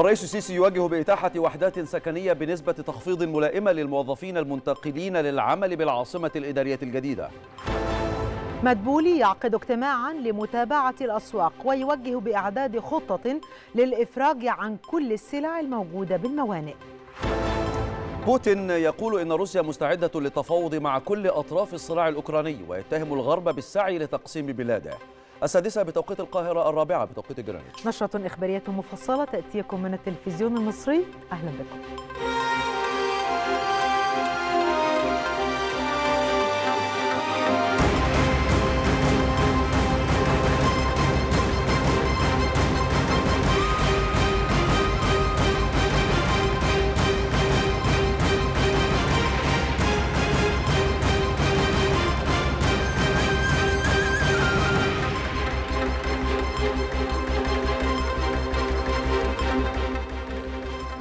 الرئيس السيسي يواجه بإتاحة وحدات سكنية بنسبة تخفيض ملائمة للموظفين المنتقلين للعمل بالعاصمة الإدارية الجديدة مدبولي يعقد اجتماعا لمتابعة الأسواق ويوجه بإعداد خطة للإفراج عن كل السلع الموجودة بالموانئ بوتين يقول إن روسيا مستعدة للتفاوض مع كل أطراف الصراع الأوكراني ويتهم الغرب بالسعي لتقسيم بلاده السادسة بتوقيت القاهرة الرابعة بتوقيت جرينتش نشرة إخبارية مفصلة تأتيكم من التلفزيون المصري أهلا بكم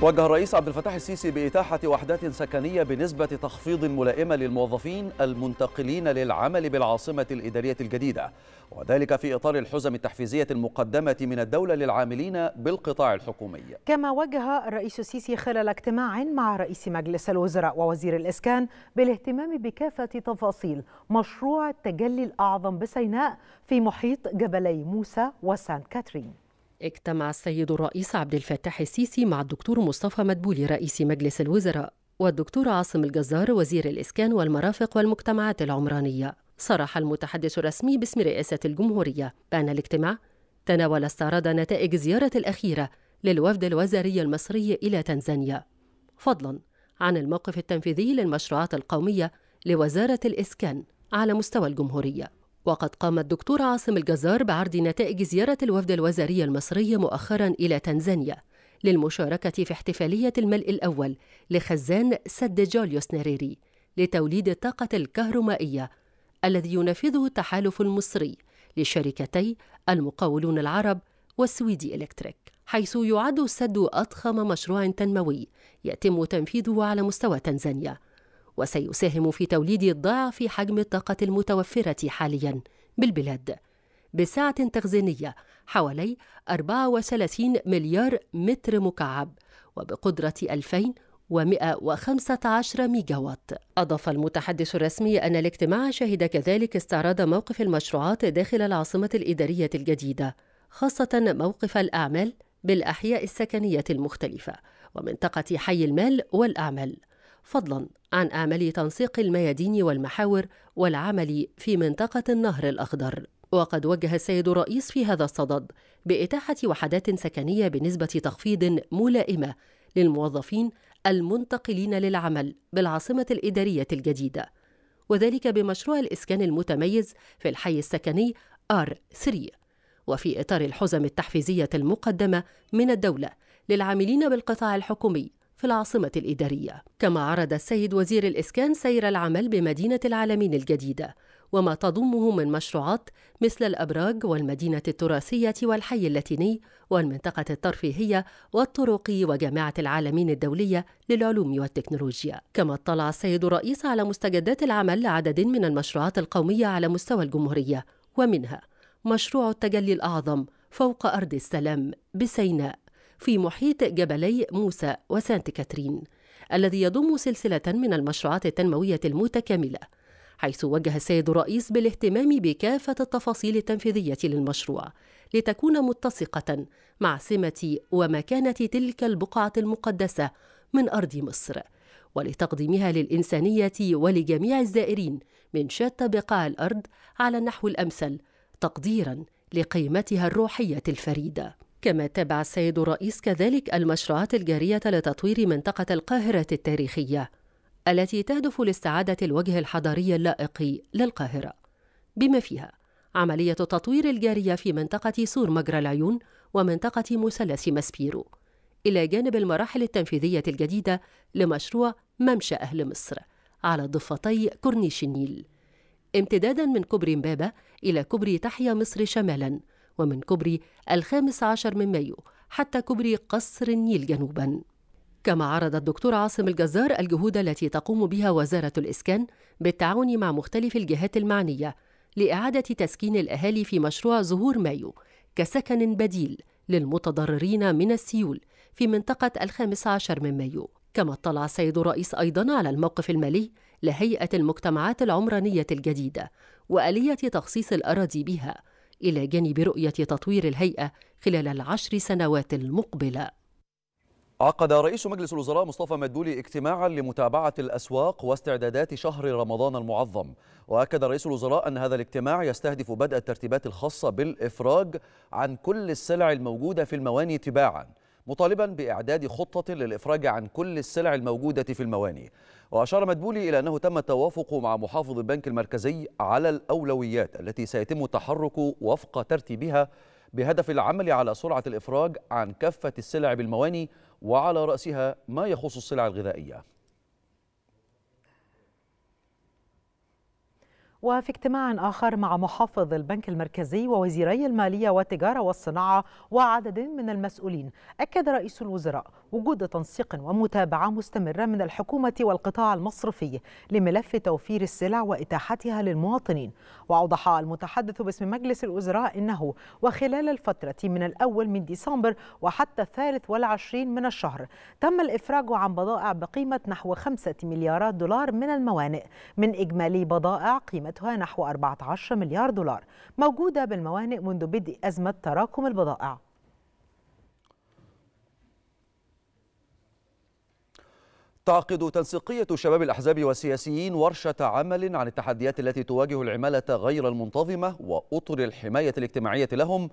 وجه الرئيس عبد الفتاح السيسي بإتاحة وحدات سكنية بنسبة تخفيض ملائمة للموظفين المنتقلين للعمل بالعاصمة الإدارية الجديدة وذلك في إطار الحزم التحفيزية المقدمة من الدولة للعاملين بالقطاع الحكومي كما وجه الرئيس السيسي خلال اجتماع مع رئيس مجلس الوزراء ووزير الإسكان بالاهتمام بكافة تفاصيل مشروع التجلي الأعظم بسيناء في محيط جبلي موسى وسان كاترين اجتمع السيد الرئيس عبد الفتاح السيسي مع الدكتور مصطفى مدبولي رئيس مجلس الوزراء والدكتور عاصم الجزار وزير الإسكان والمرافق والمجتمعات العمرانية صرح المتحدث الرسمي باسم رئاسة الجمهورية بأن الاجتماع تناول استعراض نتائج الزيارة الأخيرة للوفد الوزاري المصري إلى تنزانيا فضلا عن الموقف التنفيذي للمشروعات القومية لوزارة الإسكان على مستوى الجمهورية وقد قام الدكتور عاصم الجزار بعرض نتائج زيارة الوفد الوزاري المصري مؤخرا إلى تنزانيا للمشاركة في احتفالية الملء الأول لخزان سد جوليوس نريري لتوليد الطاقة الكهرومائية الذي ينفذه التحالف المصري لشركتي المقاولون العرب والسويدي إلكتريك حيث يعد السد أضخم مشروع تنموي يتم تنفيذه على مستوى تنزانيا وسيساهم في توليد ضعف حجم الطاقة المتوفرة حاليا بالبلاد بسعة تخزينية حوالي 34 مليار متر مكعب وبقدرة 2000 و115 ميجاوات أضاف المتحدث الرسمي أن الاجتماع شهد كذلك استعراض موقف المشروعات داخل العاصمة الإدارية الجديدة خاصة موقف الأعمال بالأحياء السكنية المختلفة ومنطقة حي المال والأعمال فضلا عن اعمال تنسيق الميادين والمحاور والعمل في منطقه النهر الاخضر وقد وجه السيد الرئيس في هذا الصدد باتاحه وحدات سكنيه بنسبه تخفيض ملائمه للموظفين المنتقلين للعمل بالعاصمه الاداريه الجديده وذلك بمشروع الاسكان المتميز في الحي السكني ار 3 وفي اطار الحزم التحفيزيه المقدمه من الدوله للعاملين بالقطاع الحكومي في العاصمة الإدارية كما عرض السيد وزير الإسكان سير العمل بمدينة العالمين الجديدة وما تضمه من مشروعات مثل الأبراج والمدينة التراثية والحي اللاتيني والمنطقة الترفيهية والطرق وجامعة العالمين الدولية للعلوم والتكنولوجيا كما اطلع السيد الرئيس على مستجدات العمل لعدد من المشروعات القومية على مستوى الجمهورية ومنها مشروع التجلي الأعظم فوق أرض السلام بسيناء في محيط جبلي موسى وسانت كاترين الذي يضم سلسلة من المشروعات التنموية المتكاملة حيث وجه السيد الرئيس بالاهتمام بكافة التفاصيل التنفيذية للمشروع لتكون متسقة مع سمة ومكانة تلك البقعة المقدسة من أرض مصر ولتقديمها للإنسانية ولجميع الزائرين من شتى بقاع الأرض على النحو الأمثل تقديرا لقيمتها الروحية الفريدة كما تابع السيد الرئيس كذلك المشروعات الجارية لتطوير منطقة القاهرة التاريخية التي تهدف لاستعادة الوجه الحضاري اللائق للقاهرة بما فيها عملية التطوير الجارية في منطقة سور مجرى العيون ومنطقة مثلث ماسبيرو إلى جانب المراحل التنفيذية الجديدة لمشروع ممشى أهل مصر على ضفتي كورنيش النيل امتدادا من كوبري مبابة إلى كوبري تحيا مصر شمالا ومن كوبري الخامس عشر من مايو حتى كوبري قصر النيل جنوباً كما عرض الدكتور عاصم الجزار الجهود التي تقوم بها وزارة الإسكان بالتعاون مع مختلف الجهات المعنية لإعادة تسكين الأهالي في مشروع زهور مايو كسكن بديل للمتضررين من السيول في منطقة الخامس عشر من مايو كما اطلع السيد الرئيس أيضا على الموقف المالي لهيئة المجتمعات العمرانية الجديدة وآلية تخصيص الأراضي بها إلى جانب رؤية تطوير الهيئة خلال العشر سنوات المقبلة عقد رئيس مجلس الوزراء مصطفى مدبولي اجتماعا لمتابعة الأسواق واستعدادات شهر رمضان المعظم وأكد رئيس الوزراء أن هذا الاجتماع يستهدف بدء الترتيبات الخاصة بالإفراج عن كل السلع الموجودة في المواني تباعا مطالبا بإعداد خطة للإفراج عن كل السلع الموجودة في المواني وأشار مدبولي إلى أنه تم التوافق مع محافظ البنك المركزي على الأولويات التي سيتم التحرك وفق ترتيبها بهدف العمل على سرعة الإفراج عن كافة السلع بالمواني وعلى رأسها ما يخص السلع الغذائية وفي اجتماع آخر مع محافظ البنك المركزي ووزيري المالية والتجارة والصناعة وعدد من المسؤولين أكد رئيس الوزراء وجود تنسيق ومتابعة مستمرة من الحكومة والقطاع المصرفي لملف توفير السلع وإتاحتها للمواطنين وأوضح المتحدث باسم مجلس الوزراء أنه وخلال الفترة من الأول من ديسمبر وحتى الثالث والعشرين من الشهر تم الإفراج عن بضائع بقيمة نحو خمسة مليارات دولار من الموانئ من إجمالي بضائع قيمتها نحو 14 مليار دولار موجودة بالموانئ منذ بدء أزمة تراكم البضائع تعقد تنسيقية شباب الأحزاب والسياسيين ورشة عمل عن التحديات التي تواجه العمالة غير المنتظمة وأطر الحماية الاجتماعية لهم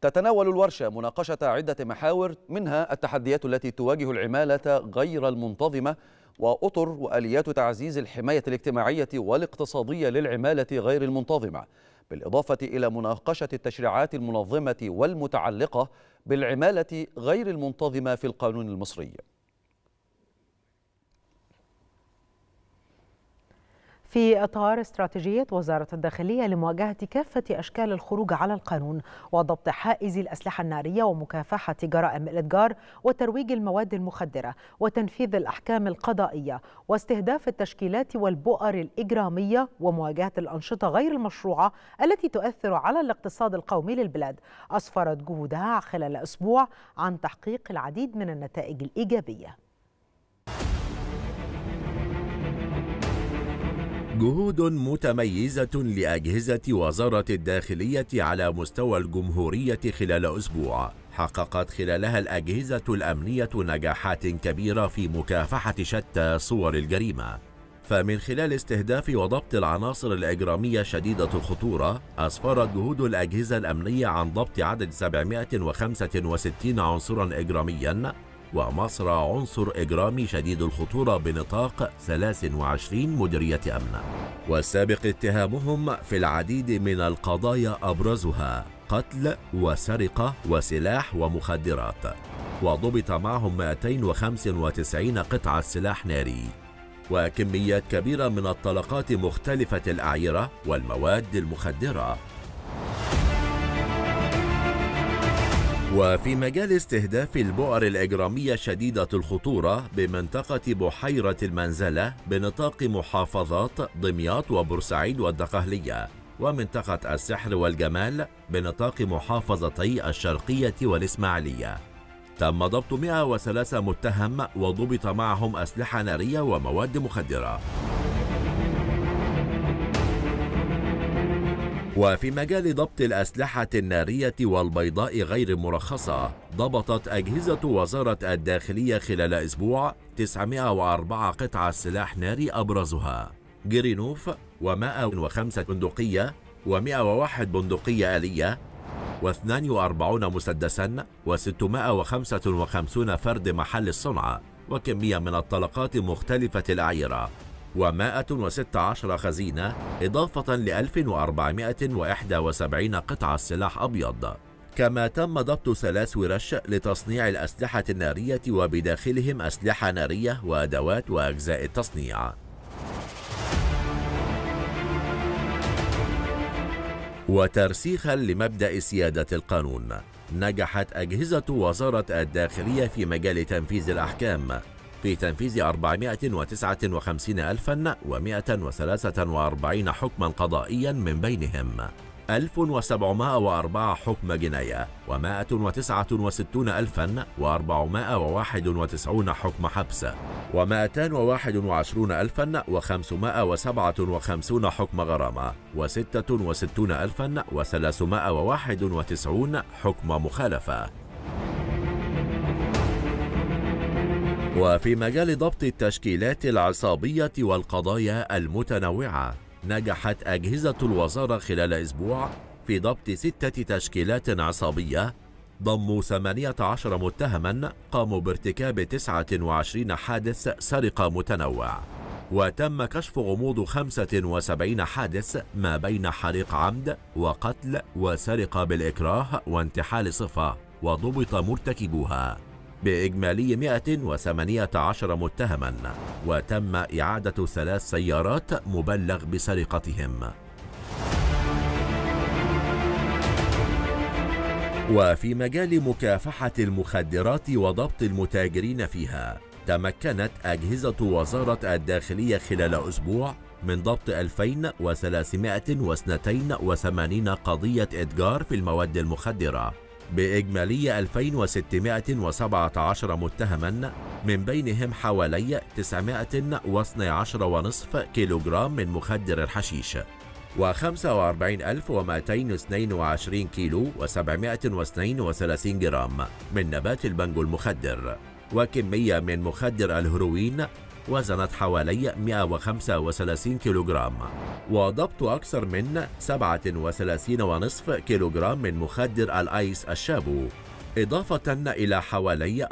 تتناول الورشة مناقشة عدة محاور منها التحديات التي تواجه العمالة غير المنتظمة وأطر وآليات تعزيز الحماية الاجتماعية والاقتصادية للعمالة غير المنتظمة بالإضافة إلى مناقشة التشريعات المنظمة والمتعلقة بالعمالة غير المنتظمة في القانون المصري في إطار استراتيجية وزارة الداخلية لمواجهة كافة أشكال الخروج على القانون وضبط حائز الأسلحة النارية ومكافحة جرائم الإتجار وترويج المواد المخدرة وتنفيذ الأحكام القضائية واستهداف التشكيلات والبؤر الإجرامية ومواجهة الأنشطة غير المشروعة التي تؤثر على الاقتصاد القومي للبلاد أسفرت جهودها خلال أسبوع عن تحقيق العديد من النتائج الإيجابية جهود متميزة لأجهزة وزارة الداخلية على مستوى الجمهورية خلال أسبوع حققت خلالها الأجهزة الأمنية نجاحات كبيرة في مكافحة شتى صور الجريمة فمن خلال استهداف وضبط العناصر الإجرامية شديدة الخطورة أسفرت جهود الأجهزة الأمنية عن ضبط عدد 765 عنصرا إجراميا ومصر عنصر إجرامي شديد الخطورة بنطاق 23 مديرية أمن والسابق اتهامهم في العديد من القضايا أبرزها قتل وسرقة وسلاح ومخدرات وضبط معهم 295 قطعة سلاح ناري وكميات كبيرة من الطلقات مختلفة الأعيرة والمواد المخدرة وفي مجال استهداف البؤر الإجرامية شديدة الخطورة بمنطقة بحيرة المنزلة بنطاق محافظات دمياط وبورسعيد والدقهلية ومنطقة السحر والجمال بنطاق محافظتي الشرقية والإسماعيلية تم ضبط 103 متهم وضبط معهم أسلحة نارية ومواد مخدرة وفي مجال ضبط الأسلحة النارية والبيضاء غير مرخصة ضبطت أجهزة وزارة الداخلية خلال أسبوع 904 قطعة سلاح ناري أبرزها جرينوف و105 بندقية و101 بندقية آلية و42 مسدسا و655 فرد محل الصنع وكمية من الطلقات مختلفة الأعيرة و116 خزينة إضافة ل 1471 قطعة سلاح أبيض كما تم ضبط ثلاث ورش لتصنيع الأسلحة النارية وبداخلهم أسلحة نارية وأدوات وأجزاء التصنيع وترسيخا لمبدأ سيادة القانون نجحت أجهزة وزارة الداخلية في مجال تنفيذ الأحكام في تنفيذ 459143 حكما قضائيا من بينهم 1704 حكم جناية و169491 حكم حبس و221557 حكم غرامة و66391 حكم مخالفة وفي مجال ضبط التشكيلات العصابية والقضايا المتنوعة نجحت أجهزة الوزارة خلال أسبوع في ضبط ستة تشكيلات عصابية ضموا 18 متهما قاموا بارتكاب 29 حادث سرقة متنوع وتم كشف غموض 75 حادث ما بين حريق عمد وقتل وسرقة بالإكراه وانتحال صفة وضبط مرتكبوها بإجمالي 118 متهما وتم إعادة ثلاث سيارات مبلغ بسرقتهم وفي مجال مكافحة المخدرات وضبط المتاجرين فيها تمكنت أجهزة وزارة الداخلية خلال أسبوع من ضبط 2382 قضية إتجار في المواد المخدرة بإجمالي 2617 متهما من بينهم حوالي 912 ونصف كيلوغرام من مخدر الحشيش و45222 كيلو و732 جرام من نبات البنجو المخدر وكمية من مخدر الهروين وزنت حوالي 135 كيلوغرام وضبط أكثر من 37.5 كيلوغرام من مخدر الأيس الشابو إضافة إلى حوالي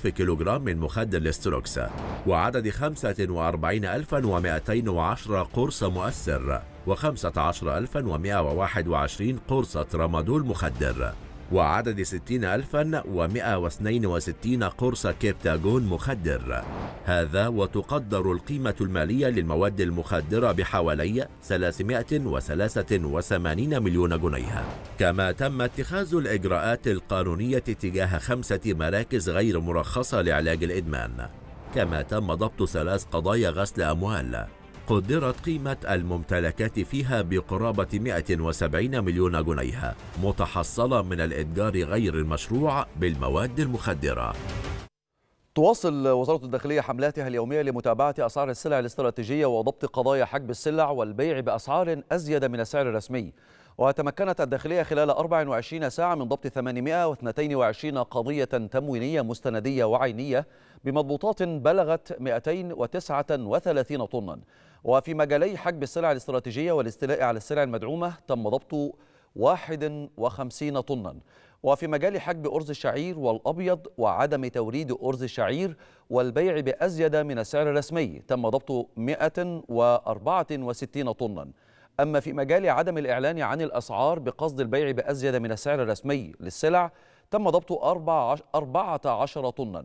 64.5 كيلوغرام من مخدر الاستروكس وعدد 45210 قرص مؤثر و15121 قرصة رامادول مخدر وعدد 60162 قرص كيبتاجون مخدر هذا وتقدر القيمة المالية للمواد المخدرة بحوالي 383 مليون جنيه كما تم اتخاذ الإجراءات القانونية تجاه خمسة مراكز غير مرخصة لعلاج الإدمان كما تم ضبط ثلاث قضايا غسل أموال قدرت قيمة الممتلكات فيها بقرابة 170 مليون جنيه متحصلة من الإتجار غير المشروع بالمواد المخدرة تواصل وزارة الداخلية حملاتها اليومية لمتابعة أسعار السلع الاستراتيجية وضبط قضايا حجب السلع والبيع بأسعار أزيد من السعر الرسمي وتمكنت الداخلية خلال 24 ساعة من ضبط 822 قضية تموينية مستندية وعينية بمضبوطات بلغت 239 طنا وفي مجالي حجب السلع الاستراتيجية والاستيلاء على السلع المدعومة تم ضبط 51 طنا وفي مجال حجب أرز الشعير والأبيض وعدم توريد أرز الشعير والبيع بأزيد من السعر الرسمي تم ضبط 164 طنا أما في مجال عدم الإعلان عن الأسعار بقصد البيع بأزيد من السعر الرسمي للسلع تم ضبط 14 طنا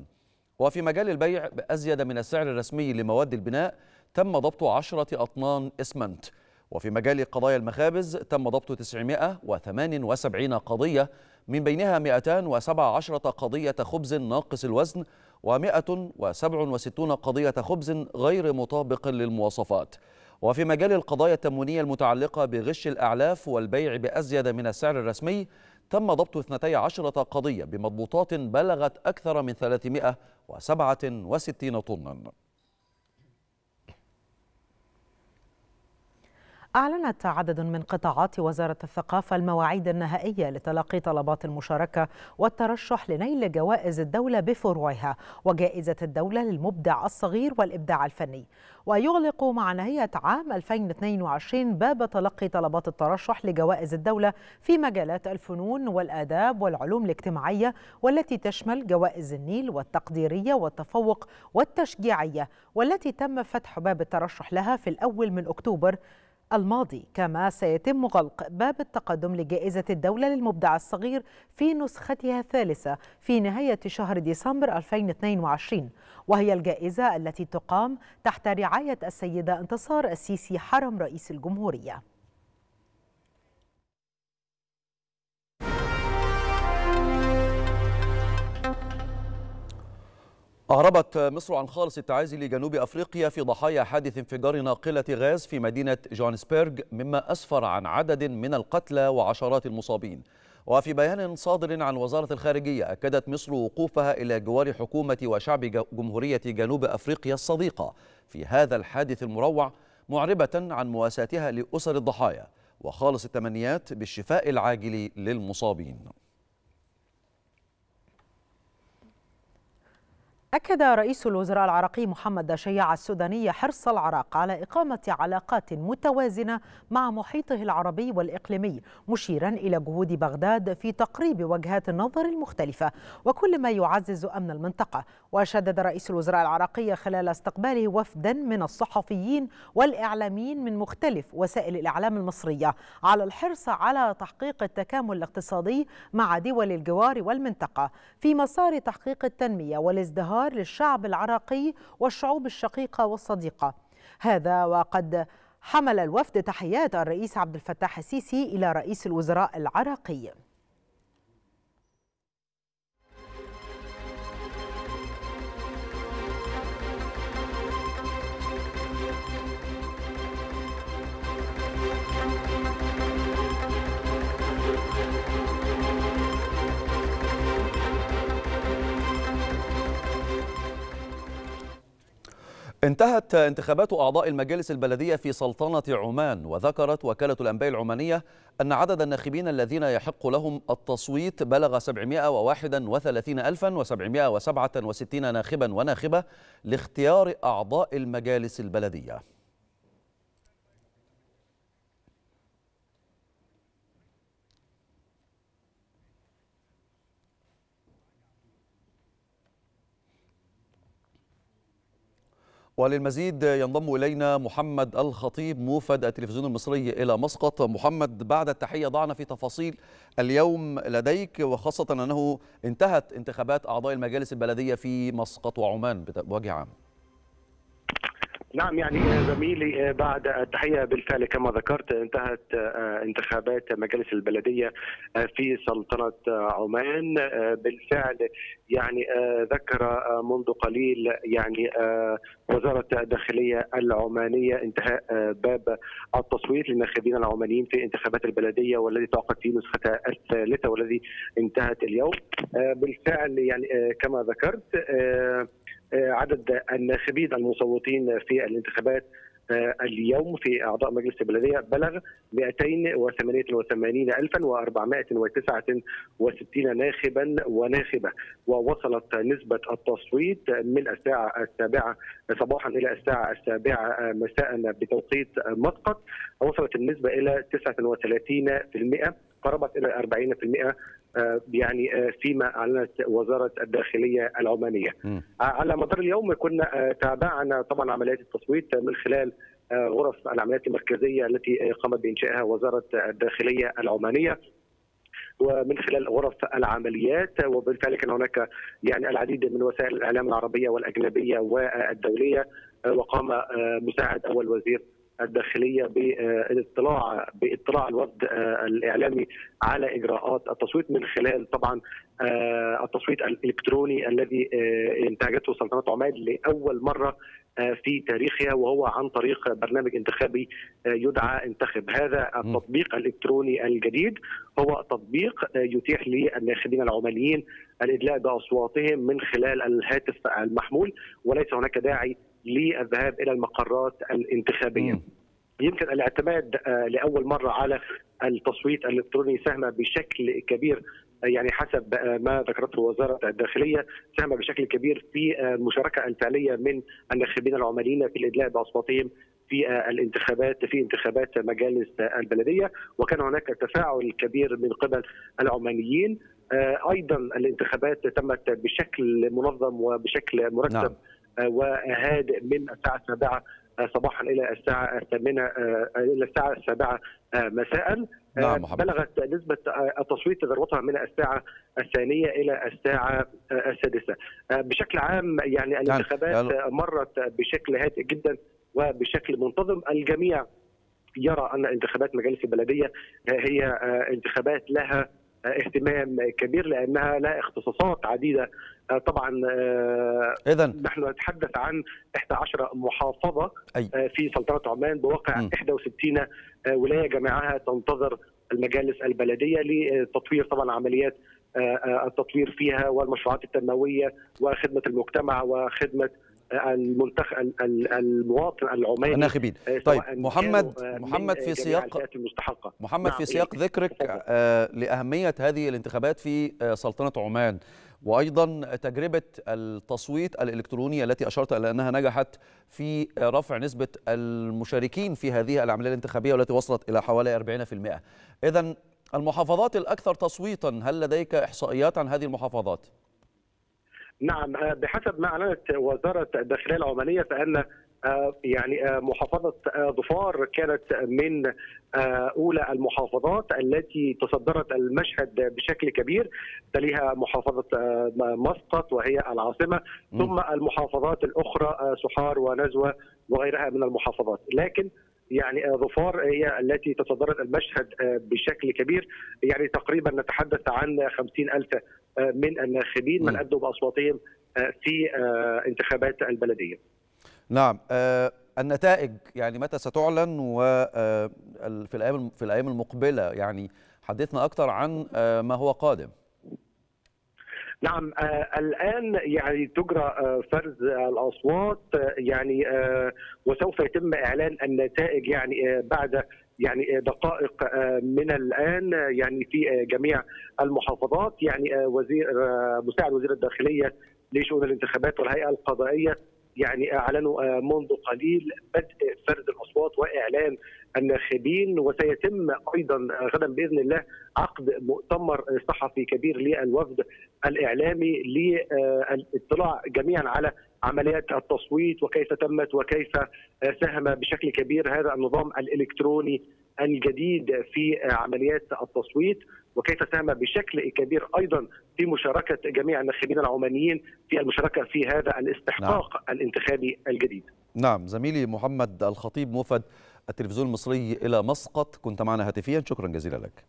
وفي مجال البيع بأزيد من السعر الرسمي لمواد البناء تم ضبط عشرة أطنان إسمنت وفي مجال قضايا المخابز تم ضبط 978 قضية من بينها 217 قضية خبز ناقص الوزن و167 قضية خبز غير مطابق للمواصفات وفي مجال القضايا التموينية المتعلقة بغش الأعلاف والبيع بأزيد من السعر الرسمي تم ضبط 12 قضية بمضبوطات بلغت أكثر من 367 طناً أعلنت عدد من قطاعات وزارة الثقافة المواعيد النهائية لتلقي طلبات المشاركة والترشح لنيل جوائز الدولة بفروعها وجائزة الدولة للمبدع الصغير والإبداع الفني ويغلق مع نهاية عام 2022 باب تلقي طلبات الترشح لجوائز الدولة في مجالات الفنون والآداب والعلوم الاجتماعية والتي تشمل جوائز النيل والتقديرية والتفوق والتشجيعية والتي تم فتح باب الترشح لها في الأول من أكتوبر الماضي كما سيتم غلق باب التقدم لجائزة الدولة للمبدع الصغير في نسختها الثالثة في نهاية شهر ديسمبر 2022 وهي الجائزة التي تقام تحت رعاية السيدة انتصار السيسي حرم رئيس الجمهورية أعربت مصر عن خالص التعازي لجنوب أفريقيا في ضحايا حادث انفجار ناقلة غاز في مدينة جوهانسبرغ مما أسفر عن عدد من القتلى وعشرات المصابين وفي بيان صادر عن وزارة الخارجية أكدت مصر وقوفها إلى جوار حكومة وشعب جمهورية جنوب أفريقيا الصديقة في هذا الحادث المروع معربة عن مواساتها لأسر الضحايا وخالص التمنيات بالشفاء العاجل للمصابين أكد رئيس الوزراء العراقي محمد شيع السوداني حرص العراق على إقامة علاقات متوازنة مع محيطه العربي والإقليمي مشيرا إلى جهود بغداد في تقريب وجهات النظر المختلفة وكل ما يعزز أمن المنطقة وشدد رئيس الوزراء العراقي خلال استقباله وفدا من الصحفيين والإعلاميين من مختلف وسائل الإعلام المصرية على الحرص على تحقيق التكامل الاقتصادي مع دول الجوار والمنطقة في مسار تحقيق التنمية والازدهار الانتصار للشعب العراقي والشعوب الشقيقة والصديقة هذا وقد حمل الوفد تحيات الرئيس عبد الفتاح السيسي إلى رئيس الوزراء العراقي انتهت انتخابات أعضاء المجالس البلدية في سلطنة عمان وذكرت وكالة الأنباء العمانية أن عدد الناخبين الذين يحق لهم التصويت بلغ 731,767 ناخبا وناخبة لاختيار أعضاء المجالس البلدية وللمزيد ينضم إلينا محمد الخطيب موفد التلفزيون المصري إلى مسقط محمد بعد التحية ضعنا في تفاصيل اليوم لديك وخاصة أنه انتهت انتخابات أعضاء المجالس البلدية في مسقط وعمان بوجه عام نعم يعني آه، زميلي آه، بعد التحيه آه، بالفعل كما ذكرت انتهت انتخابات مجالس البلديه في سلطنه عمان بالفعل يعني ذكر منذ قليل يعني وزاره الداخليه العمانيه انتهاء باب التصويت للناخبين العمانيين في انتخابات البلديه والذي تعقد في نسختها الثالثه والذي انتهت اليوم بالفعل يعني كما ذكرت آه، عدد الناخبين المصوتين في الانتخابات آه، اليوم في اعضاء مجلس البلديه بلغ 288469 ناخبا وناخبه ووصلت نسبه التصويت من الساعه السابعه صباحا الى الساعه السابعه مساء بتوقيت مسقط وصلت النسبه الى 39% قربت الى 40% آه، يعني آه، فيما اعلنت وزاره الداخليه العمانيه. م. آه، على مدار اليوم كنا تابعنا طبعا عمليات التصويت من خلال غرف العمليات المركزيه التي قامت بانشائها وزاره الداخليه العمانيه. ومن خلال غرف العمليات وبالفعل كان هناك يعني العديد من وسائل الاعلام العربيه والاجنبيه والدوليه وقام مساعد اول وزير الداخليه بالاطلاع آه، باطلاع الوفد آه، الاعلامي على اجراءات التصويت من خلال طبعا آه، التصويت الالكتروني الذي انتاجته سلطنه عماد لاول مره في تاريخها وهو عن طريق برنامج انتخابي يدعى انتخب هذا التطبيق الالكتروني الجديد هو تطبيق يتيح للناخبين العماليين الادلاء باصواتهم من خلال الهاتف المحمول وليس هناك داعي للذهاب الى المقرات الانتخابيه. يمكن الاعتماد آه، لاول مره على التصويت الالكتروني ساهم بشكل كبير آه، يعني حسب آه، ما ذكرته وزاره الداخليه ساهم بشكل كبير في المشاركه الفعليه من الناخبين العماليين في الادلاء باصواتهم في الانتخابات في انتخابات مجالس البلديه وكان هناك تفاعل كبير من قبل العمانيين ايضا الانتخابات تمت بشكل منظم وبشكل نعم. مرتب نعم. وهادئ من الساعه السابعة آه، صباحا الى الساعه الثامنة آه، الى الساعه السابعة آه، مساء نعم بلغت نسبة التصويت ذروتها من الساعة الثانية إلى الساعة السادسة بشكل عام يعني نعم. الانتخابات مرت بشكل هادئ جدا وبشكل منتظم الجميع يرى أن انتخابات مجالس البلدية هي انتخابات لها اهتمام كبير لأنها لها اختصاصات عديدة آه، طبعا آه، اذا نحن نتحدث عن 11 محافظه أي. آه، في سلطنه عمان بواقع م. 61 ولايه جميعها تنتظر المجالس البلديه لتطوير طبعا عمليات التطوير فيها والمشروعات التنمويه وخدمه المجتمع وخدمه المواطن العماني الناخبين طيب محمد محمد في نعم، سياق المستحقة. محمد نعم في سياق ذكرك لاهميه هذه الانتخابات في سلطنه عمان وايضا تجربه التصويت الالكتروني التي اشرت الى انها نجحت في رفع نسبه المشاركين في هذه العمليه الانتخابيه والتي وصلت الى حوالي 40%. اذا المحافظات الاكثر تصويتا هل لديك احصائيات عن هذه المحافظات؟ نعم بحسب ما اعلنت وزاره الداخليه العمانيه فان آه، يعني آه، محافظه آه، ظفار كانت من اولى المحافظات التي تصدرت المشهد بشكل كبير تليها محافظه مسقط وهي العاصمه ثم المحافظات الاخرى سحار ونزوه وغيرها من المحافظات لكن يعني ظفار هي التي تصدرت المشهد بشكل كبير يعني تقريبا نتحدث عن 50 ألف من الناخبين من أدوا بأصواتهم في انتخابات البلدية نعم آه، النتائج يعني متى ستعلن وفي آه، الايام في الايام المقبله يعني حدثنا اكثر عن آه، ما هو قادم نعم آه الان يعني تجرى آه فرز آه الاصوات يعني وسوف يتم اعلان النتائج يعني بعد يعني دقائق من الان يعني في جميع المحافظات يعني وزير مساعد وزير الداخليه لشؤون الانتخابات والهيئه القضائيه يعني اعلنوا آه، منذ قليل بدء فرز الاصوات واعلان الناخبين وسيتم ايضا آه، غدا باذن الله عقد مؤتمر صحفي كبير للوفد الاعلامي للاطلاع جميعا على عمليات التصويت وكيف تمت وكيف آه، ساهم بشكل كبير هذا النظام الالكتروني الجديد في عمليات التصويت وكيف ساهم بشكل كبير ايضا في مشاركه جميع الناخبين العمانيين في المشاركه في هذا الاستحقاق نعم. الانتخابي الجديد. نعم زميلي محمد الخطيب موفد التلفزيون المصري الى مسقط كنت معنا هاتفيا شكرا جزيلا لك.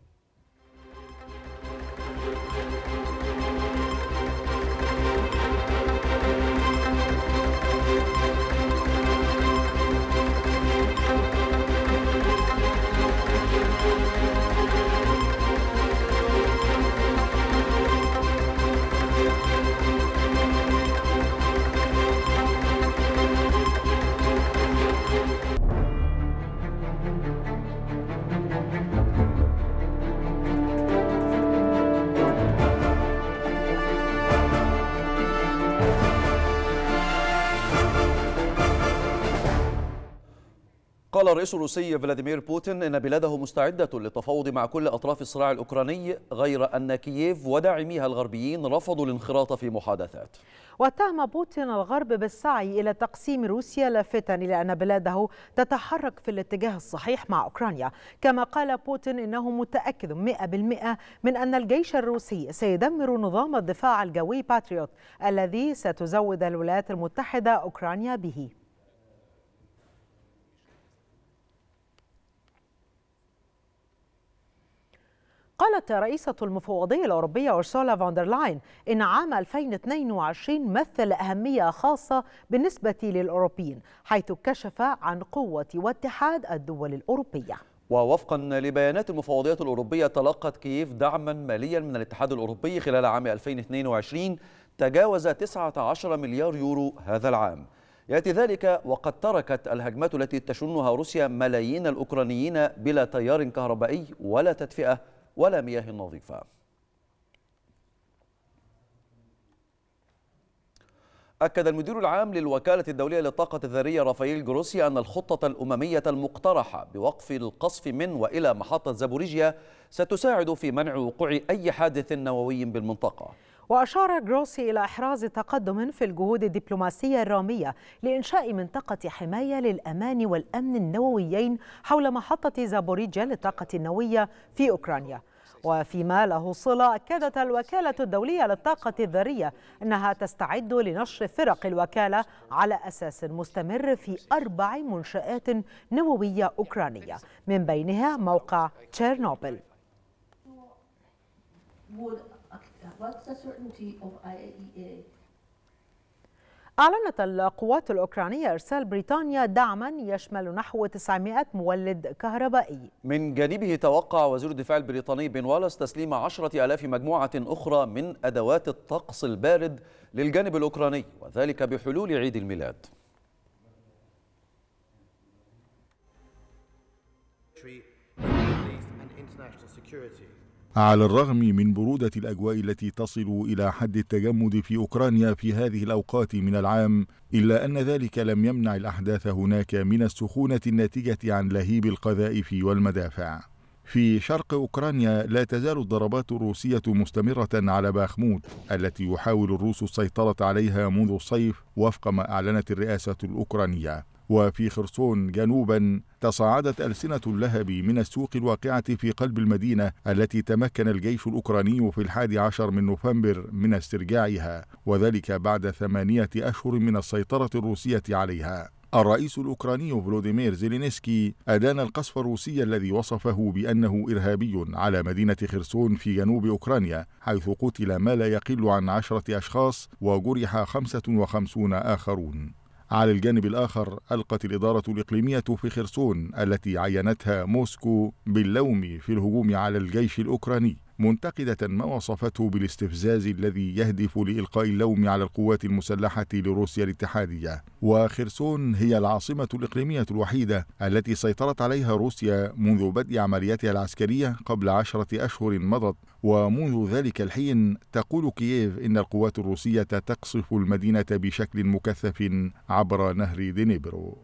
قال الرئيس الروسي فلاديمير بوتين أن بلاده مستعدة للتفاوض مع كل أطراف الصراع الأوكراني غير أن كييف وداعميها الغربيين رفضوا الانخراط في محادثات واتهم بوتين الغرب بالسعي إلى تقسيم روسيا لافتا إلى أن بلاده تتحرك في الاتجاه الصحيح مع أوكرانيا كما قال بوتين إنه متأكد 100% من أن الجيش الروسي سيدمر نظام الدفاع الجوي باتريوت الذي ستزود الولايات المتحدة أوكرانيا به قالت رئيسة المفوضية الأوروبية أرسولا فوندرلاين إن عام 2022 مثل أهمية خاصة بالنسبة للأوروبيين حيث كشف عن قوة واتحاد الدول الأوروبية ووفقا لبيانات المفوضية الأوروبية تلقت كييف دعما ماليا من الاتحاد الأوروبي خلال عام 2022 تجاوز 19 مليار يورو هذا العام يأتي ذلك وقد تركت الهجمات التي تشنها روسيا ملايين الأوكرانيين بلا تيار كهربائي ولا تدفئة ولا مياه نظيفة أكد المدير العام للوكالة الدولية للطاقة الذرية رافائيل جروسي أن الخطة الأممية المقترحة بوقف القصف من وإلى محطة زابوريجيا ستساعد في منع وقوع أي حادث نووي بالمنطقة وأشار جروسي إلى إحراز تقدم في الجهود الدبلوماسية الرامية لإنشاء منطقة حماية للأمان والأمن النوويين حول محطة زابوريجيا للطاقة النووية في أوكرانيا وفيما له صلة أكدت الوكالة الدولية للطاقة الذرية أنها تستعد لنشر فرق الوكالة على أساس مستمر في أربع منشآت نووية أوكرانية من بينها موقع تشيرنوبل E أعلنت القوات الأوكرانية إرسال بريطانيا دعما يشمل نحو 900 مولد كهربائي من جانبه توقع وزير الدفاع البريطاني بن والاس تسليم 10000 مجموعة أخرى من أدوات الطقس البارد للجانب الأوكراني وذلك بحلول عيد الميلاد على الرغم من برودة الأجواء التي تصل إلى حد التجمد في أوكرانيا في هذه الأوقات من العام، إلا أن ذلك لم يمنع الأحداث هناك من السخونة الناتجة عن لهيب القذائف والمدافع. في شرق أوكرانيا لا تزال الضربات الروسية مستمرة على باخموت التي يحاول الروس السيطرة عليها منذ الصيف وفق ما أعلنت الرئاسة الأوكرانية وفي خرسون جنوبا تصاعدت ألسنة اللهب من السوق الواقعة في قلب المدينة التي تمكن الجيش الأوكراني في الحادي عشر من نوفمبر من استرجاعها وذلك بعد ثمانية أشهر من السيطرة الروسية عليها الرئيس الأوكراني فلوديمير زيلينسكي أدان القصف الروسي الذي وصفه بأنه إرهابي على مدينة خرسون في جنوب أوكرانيا حيث قتل ما لا يقل عن عشرة أشخاص وجرح 55 آخرون على الجانب الآخر ألقت الإدارة الإقليمية في خرسون التي عينتها موسكو باللوم في الهجوم على الجيش الأوكراني منتقدة ما وصفته بالاستفزاز الذي يهدف لإلقاء اللوم على القوات المسلحة لروسيا الاتحادية وخرسون هي العاصمة الإقليمية الوحيدة التي سيطرت عليها روسيا منذ بدء عملياتها العسكرية قبل عشرة أشهر مضت ومنذ ذلك الحين تقول كييف إن القوات الروسية تقصف المدينة بشكل مكثف عبر نهر دنيبرو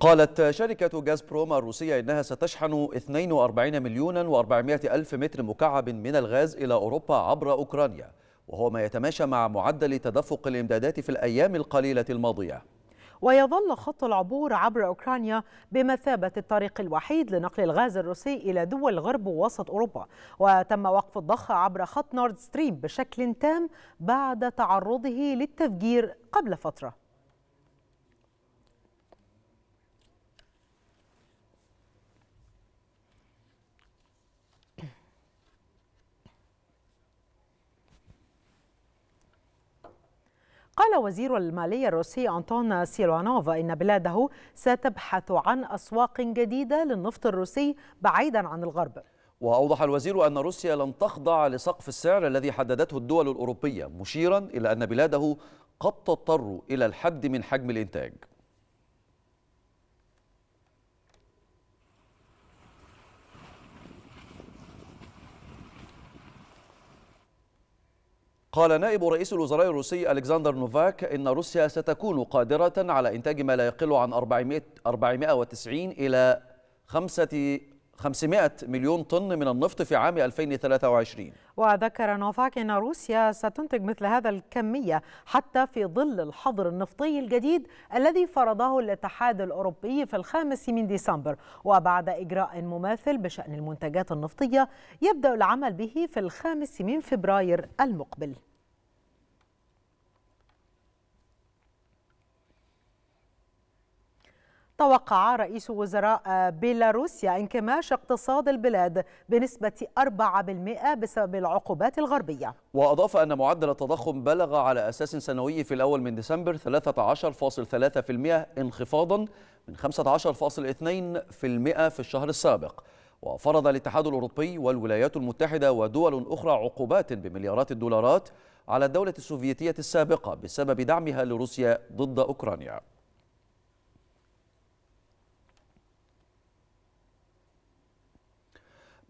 قالت شركة بروم الروسية إنها ستشحن 42 مليون و400 ألف متر مكعب من الغاز إلى أوروبا عبر أوكرانيا وهو ما يتماشى مع معدل تدفق الإمدادات في الأيام القليلة الماضية ويظل خط العبور عبر أوكرانيا بمثابة الطريق الوحيد لنقل الغاز الروسي إلى دول غرب ووسط أوروبا وتم وقف الضخ عبر خط نورد ستريم بشكل تام بعد تعرضه للتفجير قبل فترة قال وزير المالية الروسي أنطون سيلوانوف إن بلاده ستبحث عن أسواق جديدة للنفط الروسي بعيدا عن الغرب وأوضح الوزير أن روسيا لن تخضع لسقف السعر الذي حددته الدول الأوروبية مشيرا إلى أن بلاده قد تضطر إلى الحد من حجم الإنتاج قال نائب رئيس الوزراء الروسي ألكسندر نوفاك إن روسيا ستكون قادرة على إنتاج ما لا يقل عن 490 إلى 5 500 مليون طن من النفط في عام 2023 وذكر نوفاك أن روسيا ستنتج مثل هذا الكمية حتى في ظل الحظر النفطي الجديد الذي فرضه الاتحاد الأوروبي في الخامس من ديسمبر وبعد إجراء مماثل بشأن المنتجات النفطية يبدأ العمل به في الخامس من فبراير المقبل توقع رئيس وزراء بيلاروسيا انكماش اقتصاد البلاد بنسبة 4% بسبب العقوبات الغربية وأضاف أن معدل التضخم بلغ على أساس سنوي في الأول من ديسمبر 13.3% انخفاضا من 15.2% في الشهر السابق وفرض الاتحاد الأوروبي والولايات المتحدة ودول أخرى عقوبات بمليارات الدولارات على الدولة السوفيتية السابقة بسبب دعمها لروسيا ضد أوكرانيا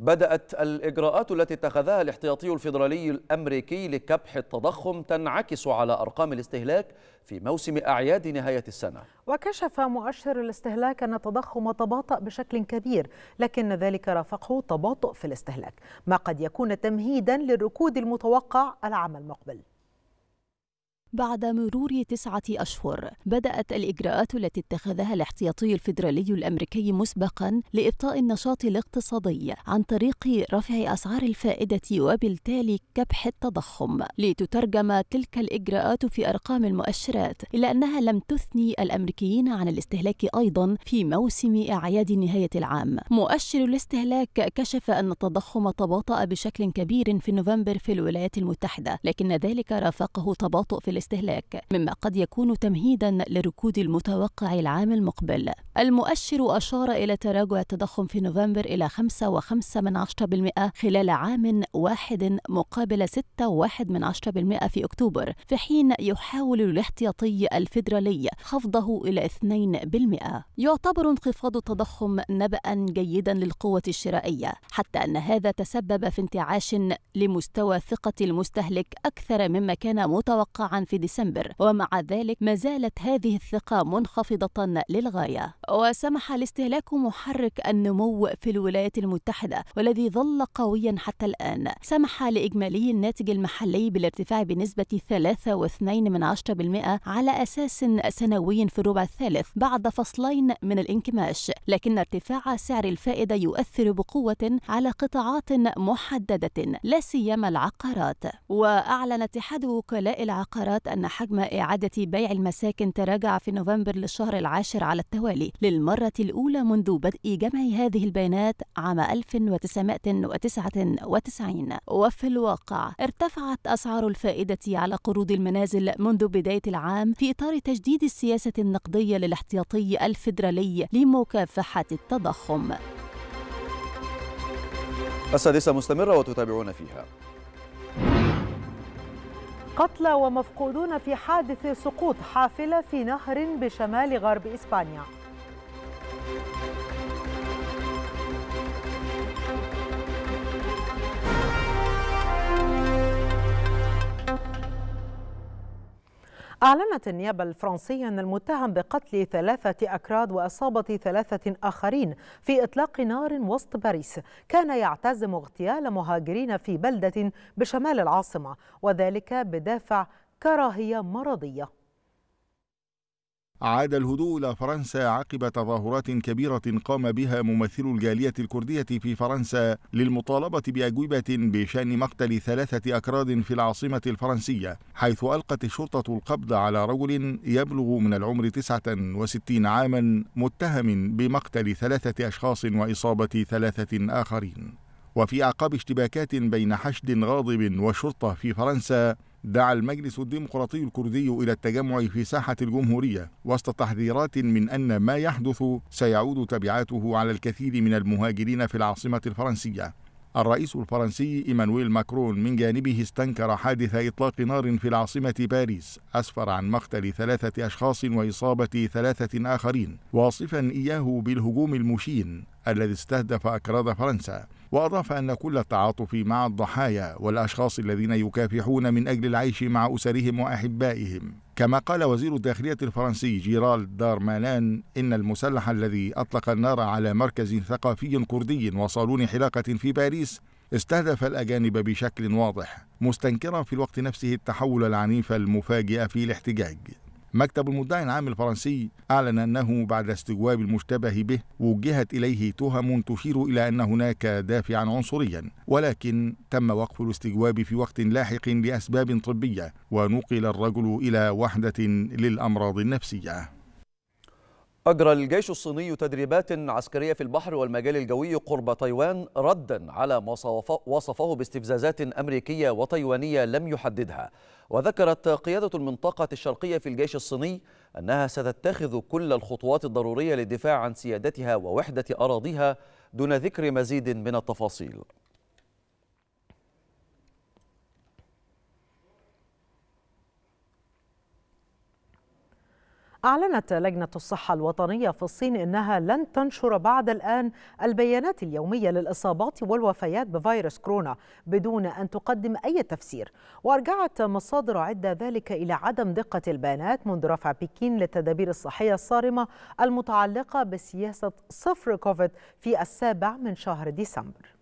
بدأت الإجراءات التي اتخذها الاحتياطي الفيدرالي الأمريكي لكبح التضخم تنعكس على أرقام الاستهلاك في موسم أعياد نهاية السنة وكشف مؤشر الاستهلاك أن التضخم تباطأ بشكل كبير لكن ذلك رافقه تباطؤ في الاستهلاك ما قد يكون تمهيدا للركود المتوقع العام المقبل بعد مرور تسعة أشهر بدأت الإجراءات التي اتخذها الاحتياطي الفيدرالي الأمريكي مسبقا لإبطاء النشاط الاقتصادي عن طريق رفع أسعار الفائدة وبالتالي كبح التضخم لتترجم تلك الإجراءات في أرقام المؤشرات إلا أنها لم تثني الأمريكيين عن الاستهلاك أيضا في موسم أعياد نهاية العام مؤشر الاستهلاك كشف أن التضخم تباطأ بشكل كبير في نوفمبر في الولايات المتحدة لكن ذلك رافقه تباطؤ في الاستهلاك مما قد يكون تمهيدا لركود المتوقع العام المقبل المؤشر أشار إلى تراجع التضخم في نوفمبر إلى 5.5% خلال عام واحد مقابل 6.1% في أكتوبر في حين يحاول الاحتياطي الفيدرالي خفضه إلى 2% يعتبر انخفاض التضخم نبأ جيدا للقوة الشرائية حتى أن هذا تسبب في انتعاش لمستوى ثقة المستهلك أكثر مما كان متوقعا في ديسمبر ومع ذلك ما زالت هذه الثقة منخفضة للغاية وسمح الاستهلاك محرك النمو في الولايات المتحدة والذي ظل قويا حتى الآن سمح لإجمالي الناتج المحلي بالارتفاع بنسبة 3.2% على أساس سنوي في الربع الثالث بعد فصلين من الانكماش لكن ارتفاع سعر الفائدة يؤثر بقوة على قطاعات محددة لا سيما العقارات وأعلن اتحاد وكلاء العقارات أظهرت أن حجم إعادة بيع المساكن تراجع في نوفمبر للشهر العاشر على التوالي للمرة الأولى منذ بدء جمع هذه البيانات عام 1999 وفي الواقع ارتفعت أسعار الفائدة على قروض المنازل منذ بداية العام في إطار تجديد السياسة النقدية للاحتياطي الفيدرالي لمكافحة التضخم السادسة مستمرة وتتابعون فيها قتلى ومفقودون في حادث سقوط حافلة في نهر بشمال غرب إسبانيا أعلنت النيابة الفرنسية أن المتهم بقتل ثلاثة أكراد وإصابة ثلاثة آخرين في إطلاق نار وسط باريس كان يعتزم اغتيال مهاجرين في بلدة بشمال العاصمة وذلك بدافع كراهية مرضية عاد الهدوء إلى فرنسا عقب تظاهرات كبيرة قام بها ممثل الجالية الكردية في فرنسا للمطالبة بأجوبة بشأن مقتل ثلاثة أكراد في العاصمة الفرنسية حيث ألقت الشرطة القبض على رجل يبلغ من العمر 69 عاما متهم بمقتل ثلاثة أشخاص وإصابة ثلاثة آخرين وفي أعقاب اشتباكات بين حشد غاضب وشرطة في فرنسا دعا المجلس الديمقراطي الكردي إلى التجمع في ساحة الجمهورية وسط تحذيرات من أن ما يحدث سيعود تبعاته على الكثير من المهاجرين في العاصمة الفرنسية الرئيس الفرنسي إيمانويل ماكرون من جانبه استنكر حادث إطلاق نار في العاصمة باريس أسفر عن مقتل ثلاثة أشخاص وإصابة ثلاثة آخرين واصفا إياه بالهجوم المشين الذي استهدف أكراد فرنسا وأضاف أن كل التعاطف مع الضحايا والأشخاص الذين يكافحون من أجل العيش مع أسرهم وأحبائهم كما قال وزير الداخلية الفرنسي جيرالد دارمانان إن المسلح الذي أطلق النار على مركز ثقافي كردي وصالون حلاقة في باريس استهدف الأجانب بشكل واضح مستنكرا في الوقت نفسه التحول العنيف المفاجئ في الاحتجاج مكتب المدعي العام الفرنسي أعلن أنه بعد استجواب المشتبه به وجهت إليه تهم تشير إلى أن هناك دافعا عنصريا ولكن تم وقف الاستجواب في وقت لاحق لأسباب طبية ونقل الرجل إلى وحدة للأمراض النفسية أجرى الجيش الصيني تدريبات عسكرية في البحر والمجال الجوي قرب تايوان ردا على ما وصفه باستفزازات أمريكية وتايوانية لم يحددها وذكرت قيادة المنطقة الشرقية في الجيش الصيني أنها ستتخذ كل الخطوات الضرورية للدفاع عن سيادتها ووحدة أراضيها دون ذكر مزيد من التفاصيل أعلنت لجنة الصحة الوطنية في الصين أنها لن تنشر بعد الآن البيانات اليومية للإصابات والوفيات بفيروس كورونا بدون أن تقدم أي تفسير وأرجعت مصادر عدة ذلك إلى عدم دقة البيانات منذ رفع بكين للتدابير الصحية الصارمة المتعلقة بسياسة صفر كوفيد في السابع من شهر ديسمبر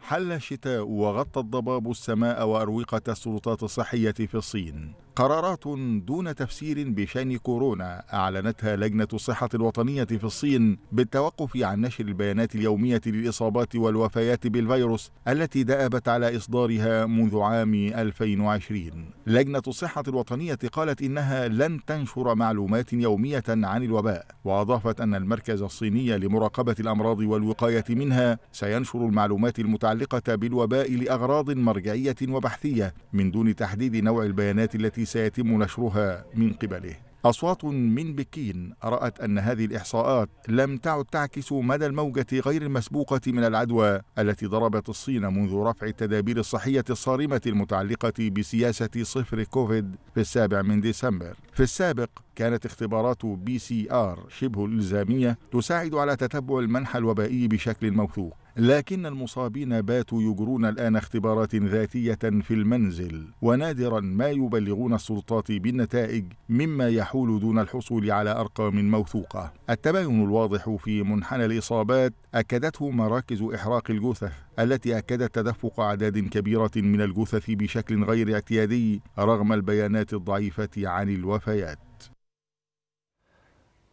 حل الشتاء وغطى الضباب السماء وأروقة السلطات الصحية في الصين قرارات دون تفسير بشان كورونا اعلنتها لجنه الصحه الوطنيه في الصين بالتوقف عن نشر البيانات اليوميه للاصابات والوفيات بالفيروس التي دابت على اصدارها منذ عام 2020 لجنه الصحه الوطنيه قالت انها لن تنشر معلومات يوميه عن الوباء واضافت ان المركز الصيني لمراقبه الامراض والوقايه منها سينشر المعلومات المتعلقه بالوباء لاغراض مرجعيه وبحثيه من دون تحديد نوع البيانات التي التي سيتم نشرها من قبله أصوات من بكين رأت أن هذه الإحصاءات لم تعد تعكس مدى الموجة غير المسبوقة من العدوى التي ضربت الصين منذ رفع التدابير الصحية الصارمة المتعلقة بسياسة صفر كوفيد في السابع من ديسمبر. في السابق كانت اختبارات بي سي آر شبه إلزامية تساعد على تتبع المنحى الوبائي بشكل موثوق. لكن المصابين باتوا يجرون الآن اختبارات ذاتية في المنزل ونادرا ما يبلغون السلطات بالنتائج مما يحول دون الحصول على أرقام موثوقة التباين الواضح في منحنى الإصابات أكدته مراكز إحراق الجثث التي أكدت تدفق أعداد كبيرة من الجثث بشكل غير اعتيادي رغم البيانات الضعيفة عن الوفيات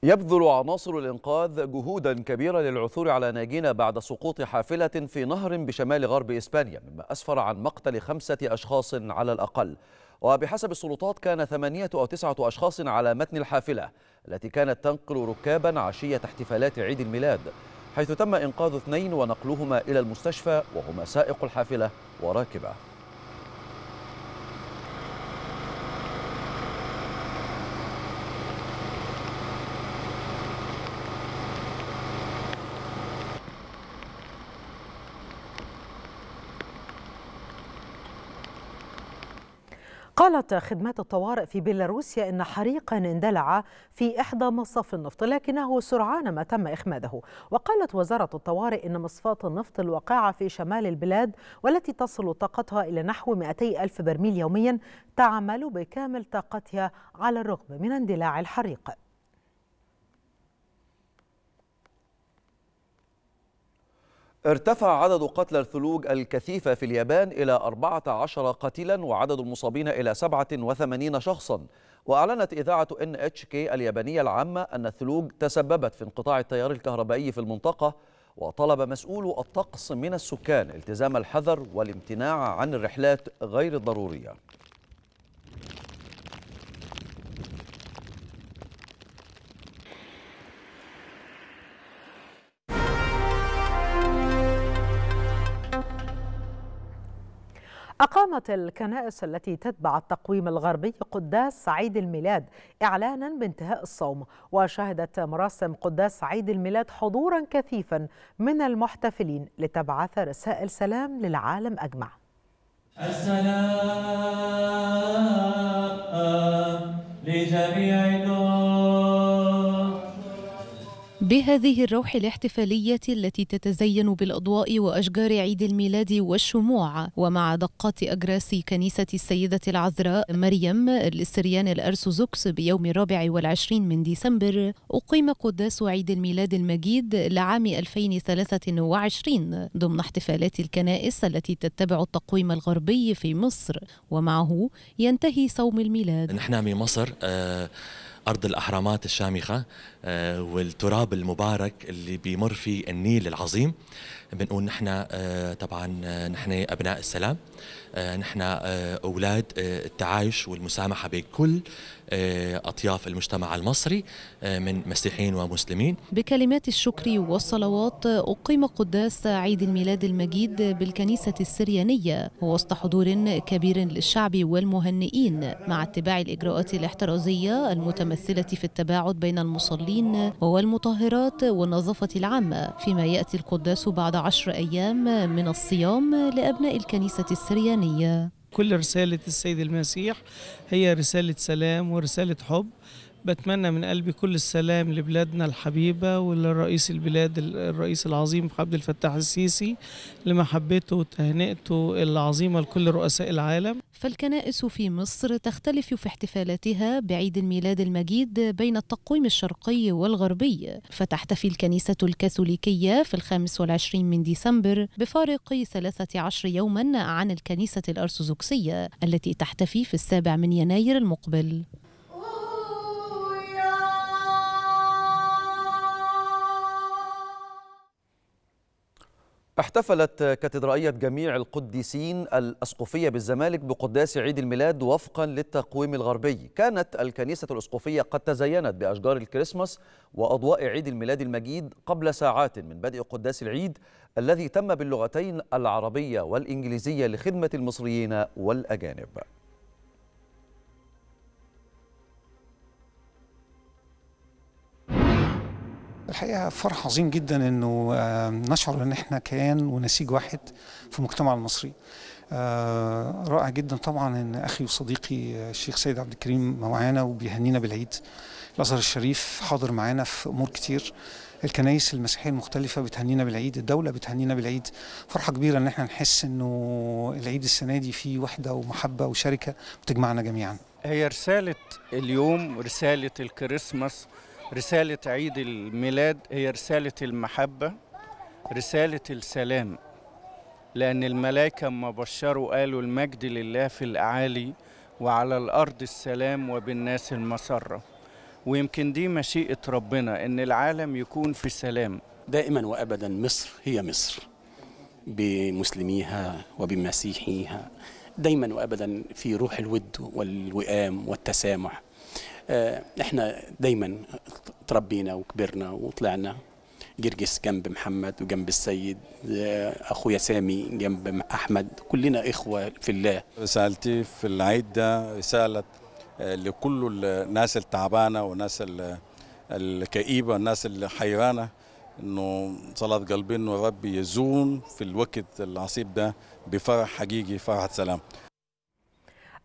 يبذل عناصر الإنقاذ جهودا كبيرة للعثور على ناجين بعد سقوط حافلة في نهر بشمال غرب إسبانيا مما أسفر عن مقتل خمسة أشخاص على الأقل وبحسب السلطات كان ثمانية أو تسعة أشخاص على متن الحافلة التي كانت تنقل ركابا عشية احتفالات عيد الميلاد حيث تم إنقاذ اثنين ونقلهما إلى المستشفى وهما سائق الحافلة وراكبه قالت خدمات الطوارئ في بيلاروسيا ان حريقا اندلع في احدى مصاف النفط لكنه سرعان ما تم اخماده وقالت وزاره الطوارئ ان مصفات النفط الواقعه في شمال البلاد والتي تصل طاقتها الى نحو 200 الف برميل يوميا تعمل بكامل طاقتها على الرغم من اندلاع الحريق ارتفع عدد قتلى الثلوج الكثيفة في اليابان إلى 14 قتيلا وعدد المصابين إلى 87 شخصا وأعلنت إذاعة NHK اليابانية العامة أن الثلوج تسببت في انقطاع التيار الكهربائي في المنطقة وطلب مسؤول الطقس من السكان التزام الحذر والامتناع عن الرحلات غير الضرورية أقامت الكنائس التي تتبع التقويم الغربي قداس عيد الميلاد إعلانا بانتهاء الصوم وشهدت مراسم قداس عيد الميلاد حضورا كثيفا من المحتفلين لتبعث رسائل سلام للعالم أجمع السلام لجميع دول بهذه الروح الاحتفالية التي تتزين بالأضواء وأشجار عيد الميلاد والشموع ومع دقات أجراس كنيسة السيدة العذراء مريم للسريان الأرثوذكس بيوم الرابع والعشرين من ديسمبر أقيم قداس عيد الميلاد المجيد لعام 2023 ضمن احتفالات الكنائس التي تتبع التقويم الغربي في مصر ومعه ينتهي صوم الميلاد نحن في مصر آه أرض الأهرامات الشامخة آه، والتراب المبارك اللي بيمر فيه النيل العظيم بنقول نحن آه، طبعا آه، نحن أبناء السلام نحن أولاد التعايش والمسامحة بكل أطياف المجتمع المصري من مسيحيين ومسلمين بكلمات الشكر والصلوات أقيم قداس عيد الميلاد المجيد بالكنيسة السريانية وسط حضور كبير للشعب والمهنئين مع اتباع الإجراءات الاحترازية المتمثلة السلسلة في التباعد بين المصلين والمطهرات والنظافة العامة فيما يأتي القداس بعد عشر أيام من الصيام لأبناء الكنيسة السريانية كل رسالة السيد المسيح هي رسالة سلام ورسالة حب بتمنى من قلبي كل السلام لبلادنا الحبيبة وللرئيس البلاد الرئيس العظيم عبد الفتاح السيسي لمحبته وتهنئته العظيمة لكل رؤساء العالم فالكنائس في مصر تختلف في احتفالاتها بعيد الميلاد المجيد بين التقويم الشرقي والغربي فتحتفي الكنيسة الكاثوليكية في الخامس والعشرين من ديسمبر بفارق 13 يوما عن الكنيسة الأرثوذكسية التي تحتفي في السابع من يناير المقبل احتفلت كاتدرائية جميع القديسين الأسقفية بالزمالك بقداس عيد الميلاد وفقا للتقويم الغربي كانت الكنيسة الأسقفية قد تزينت بأشجار الكريسماس وأضواء عيد الميلاد المجيد قبل ساعات من بدء قداس العيد الذي تم باللغتين العربية والإنجليزية لخدمة المصريين والأجانب الحقيقه فرح عظيم جدا انه آه، نشعر ان احنا كيان ونسيج واحد في المجتمع المصري آه، رائع جدا طبعا ان اخي وصديقي آه، الشيخ سيد عبد الكريم معانا وبيهنينا بالعيد الازهر الشريف حاضر معانا في امور كتير الكنائس المسيحيه المختلفه بتهنينا بالعيد الدوله بتهنينا بالعيد فرحه كبيره ان احنا نحس انه العيد السنه دي فيه وحده ومحبه وشركه بتجمعنا جميعا هي رساله اليوم رساله الكريسماس رسالة عيد الميلاد هي رسالة المحبة رسالة السلام لأن الملائكة أما بشروا قالوا المجد لله في الأعالي وعلى الأرض السلام وبالناس المسرة ويمكن دي مشيئة ربنا إن العالم يكون في سلام دائما وأبدا مصر هي مصر بمسلميها وبمسيحيها دائما وأبدا في روح الود والوئام والتسامح آه، احنا دايما تربينا وكبرنا وطلعنا جرجس جنب محمد وجنب السيد آه، اخويا سامي جنب احمد كلنا اخوه في الله رسالتي في العيد ده رساله آه، لكل الناس التعبانه والناس الكئيبه والناس الحيرانه انه صلاه قلبي انه ربي يزون في الوقت العصيب ده بفرح حقيقي فرحه سلام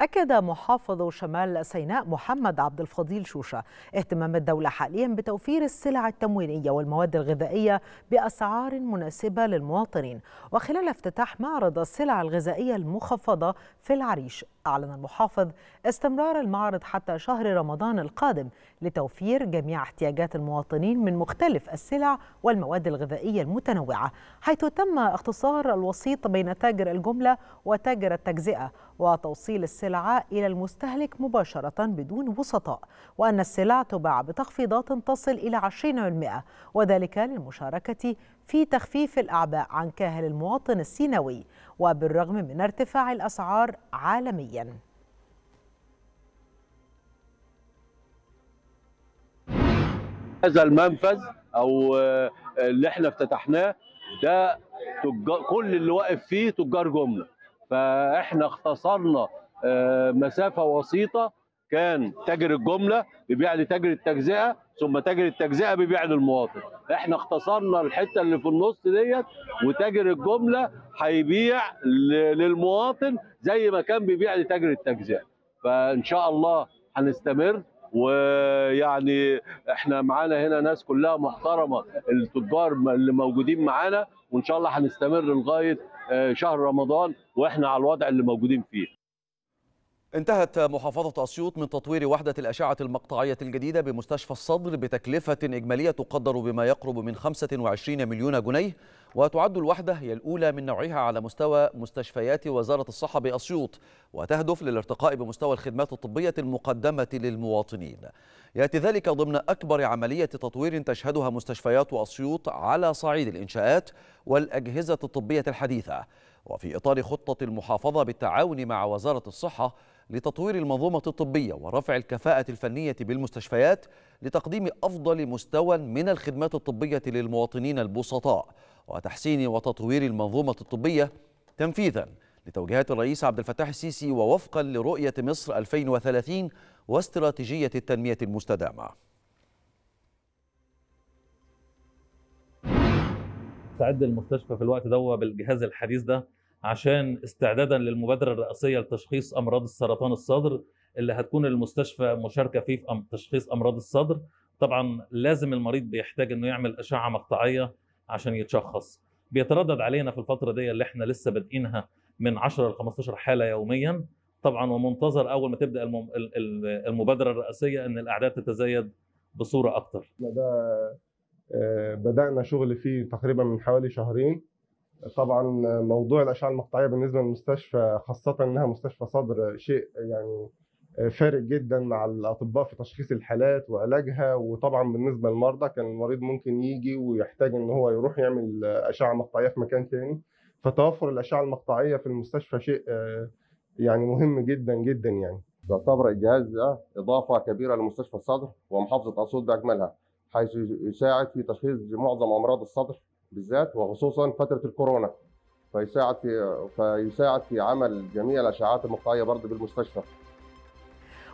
أكد محافظ شمال سيناء محمد عبد الفضيل شوشة اهتمام الدولة حاليا بتوفير السلع التموينية والمواد الغذائية بأسعار مناسبة للمواطنين وخلال افتتاح معرض السلع الغذائية المخفضة في العريش أعلن المحافظ استمرار المعرض حتى شهر رمضان القادم لتوفير جميع احتياجات المواطنين من مختلف السلع والمواد الغذائية المتنوعة حيث تم اختصار الوسيط بين تاجر الجملة وتاجر التجزئة وتوصيل السلع إلى المستهلك مباشرة بدون وسطاء وأن السلع تباع بتخفيضات تصل إلى 20% وذلك للمشاركة في تخفيف الأعباء عن كاهل المواطن السيناوي وبالرغم من ارتفاع الأسعار عالمياً هذا المنفذ او آه، اللي احنا افتتحناه ده تجار كل اللي واقف فيه تجار جمله فاحنا اختصرنا آه، مسافه وسيطه كان تاجر الجمله بيبيع لتاجر التجزئه ثم تاجر التجزئه بيبيع للمواطن احنا اختصرنا الحته اللي في النص ديت وتاجر الجمله هيبيع للمواطن زي ما كان بيبيع لتاجر التجزئه فان شاء الله هنستمر ويعني احنا معانا هنا ناس كلها محترمه التجار اللي موجودين معانا وان شاء الله هنستمر لغايه آه، شهر رمضان واحنا على الوضع اللي موجودين فيه انتهت محافظة أسيوط من تطوير وحدة الأشعة المقطعية الجديدة بمستشفى الصدر بتكلفة إجمالية تقدر بما يقرب من 25 مليون جنيه وتعد الوحدة هي الأولى من نوعها على مستوى مستشفيات وزارة الصحة بأسيوط وتهدف للارتقاء بمستوى الخدمات الطبية المقدمة للمواطنين يأتي ذلك ضمن أكبر عملية تطوير تشهدها مستشفيات أسيوط على صعيد الإنشاءات والأجهزة الطبية الحديثة وفي إطار خطة المحافظة بالتعاون مع وزارة الصحة لتطوير المنظومة الطبية ورفع الكفاءة الفنية بالمستشفيات لتقديم أفضل مستوى من الخدمات الطبية للمواطنين البسطاء وتحسين وتطوير المنظومة الطبية تنفيذا لتوجيهات الرئيس عبد الفتاح السيسي ووفقا لرؤية مصر 2030 واستراتيجية التنمية المستدامة تعد المستشفى في الوقت ده بالجهاز الحديث ده عشان استعدادا للمبادره الرئاسيه لتشخيص امراض السرطان الصدر اللي هتكون المستشفى مشاركه فيه في تشخيص امراض الصدر طبعا لازم المريض بيحتاج انه يعمل اشعه مقطعيه عشان يتشخص بيتردد علينا في الفتره دي اللي احنا لسه بادئينها من 10 ل 15 حاله يوميا طبعا ومنتظر اول ما تبدا المبادره الرئاسيه ان الاعداد تتزايد بصوره اكثر ده آه، بدانا شغل فيه تقريبا من حوالي شهرين طبعا موضوع الاشعه المقطعيه بالنسبه للمستشفى خاصه انها مستشفى صدر شيء يعني فارق جدا مع الاطباء في تشخيص الحالات وعلاجها وطبعا بالنسبه للمرضى كان المريض ممكن يجي ويحتاج ان هو يروح يعمل اشعه مقطعيه في مكان ثاني فتوفر الاشعه المقطعيه في المستشفى شيء يعني مهم جدا جدا يعني يعتبر الجهاز ده آه، اضافه كبيره لمستشفى الصدر ومحافظه اسيوط باكملها حيث يساعد في تشخيص معظم امراض الصدر بالذات وخصوصا فتره الكورونا فيساعد في فيساعد في عمل جميع الاشعاعات المقطعيه برضه بالمستشفى.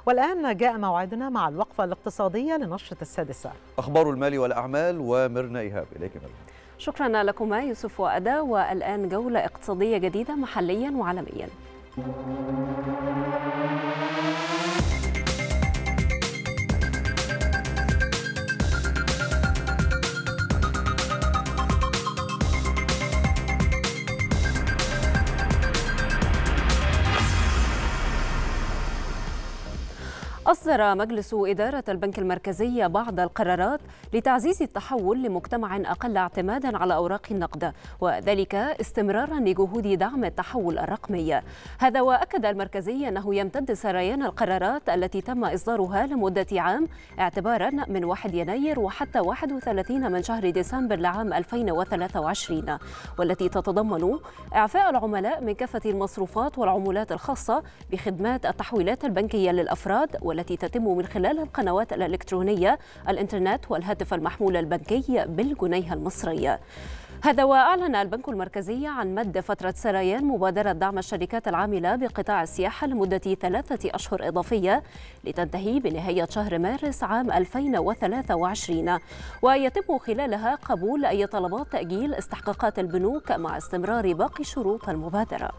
والآن جاء موعدنا مع الوقفة الاقتصادية لنشرة السادسة أخبار المال والأعمال ومرنا إيهاب إليك مرنا شكرا لكما يوسف وأدا والآن جولة اقتصادية جديدة محليا وعالميا أصدر مجلس إدارة البنك المركزي بعض القرارات لتعزيز التحول لمجتمع أقل اعتمادا على أوراق النقد وذلك استمرارا لجهود دعم التحول الرقمي هذا وأكد المركزي أنه يمتد سريان القرارات التي تم إصدارها لمدة عام اعتبارا من 1 يناير وحتى 31 من شهر ديسمبر لعام 2023 والتي تتضمن إعفاء العملاء من كافة المصروفات والعمولات الخاصة بخدمات التحويلات البنكية للأفراد التي تتم من خلال القنوات الإلكترونية الإنترنت والهاتف المحمول البنكي بالجنيه المصري هذا وأعلن البنك المركزي عن مد فترة سريان مبادرة دعم الشركات العاملة بقطاع السياحة لمدة ثلاثة أشهر إضافية لتنتهي بنهاية شهر مارس عام 2023 ويتم خلالها قبول أي طلبات تأجيل استحقاقات البنوك مع استمرار باقي شروط المبادرة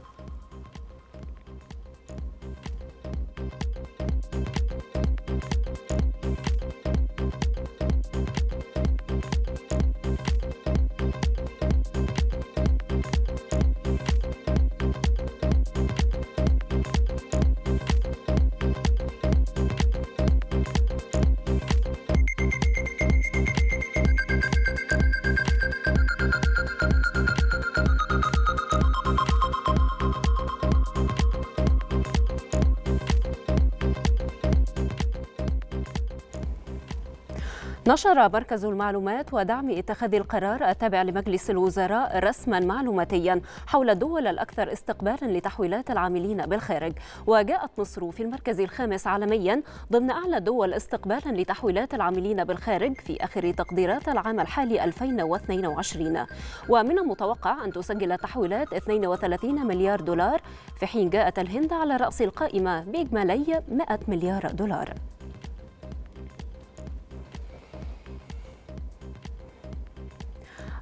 نشر مركز المعلومات ودعم اتخاذ القرار التابع لمجلس الوزراء رسما معلوماتيا حول الدول الأكثر استقبالا لتحويلات العاملين بالخارج وجاءت مصر في المركز الخامس عالميا ضمن أعلى الدول استقبالا لتحويلات العاملين بالخارج في آخر تقديرات العام الحالي 2022 ومن المتوقع أن تسجل تحويلات 32 مليار دولار في حين جاءت الهند على رأس القائمة بإجمالي 100 مليار دولار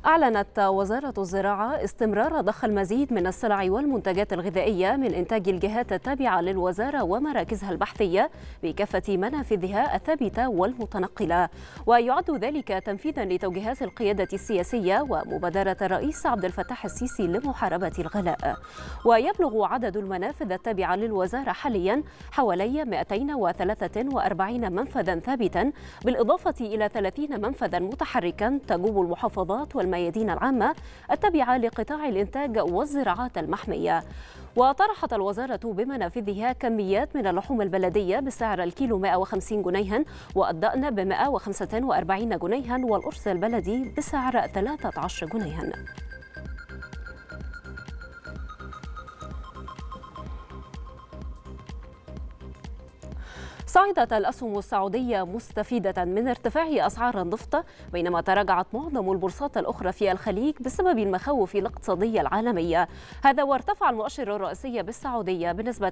أعلنت وزارة الزراعة استمرار ضخ المزيد من السلع والمنتجات الغذائية من إنتاج الجهات التابعة للوزارة ومراكزها البحثية بكافة منافذها الثابتة والمتنقلة ويعد ذلك تنفيذا لتوجيهات القيادة السياسية ومبادرة الرئيس عبد الفتاح السيسي لمحاربة الغلاء ويبلغ عدد المنافذ التابعة للوزارة حاليا حوالي 243 منفذا ثابتا بالإضافة إلى 30 منفذا متحركا تجوب المحافظات والمنافذ والميادين العامة التابعة لقطاع الإنتاج والزراعات المحمية وطرحت الوزارة بمنافذها كميات من اللحوم البلدية بسعر الكيلو 150 جنيها والدأن ب 145 جنيها والأرز البلدي بسعر 13 جنيها صعدت الأسهم السعودية مستفيدة من ارتفاع أسعار النفط بينما تراجعت معظم البورصات الأخرى في الخليج بسبب المخاوف الاقتصادية العالمية هذا وارتفع المؤشر الرئيسي بالسعودية بنسبة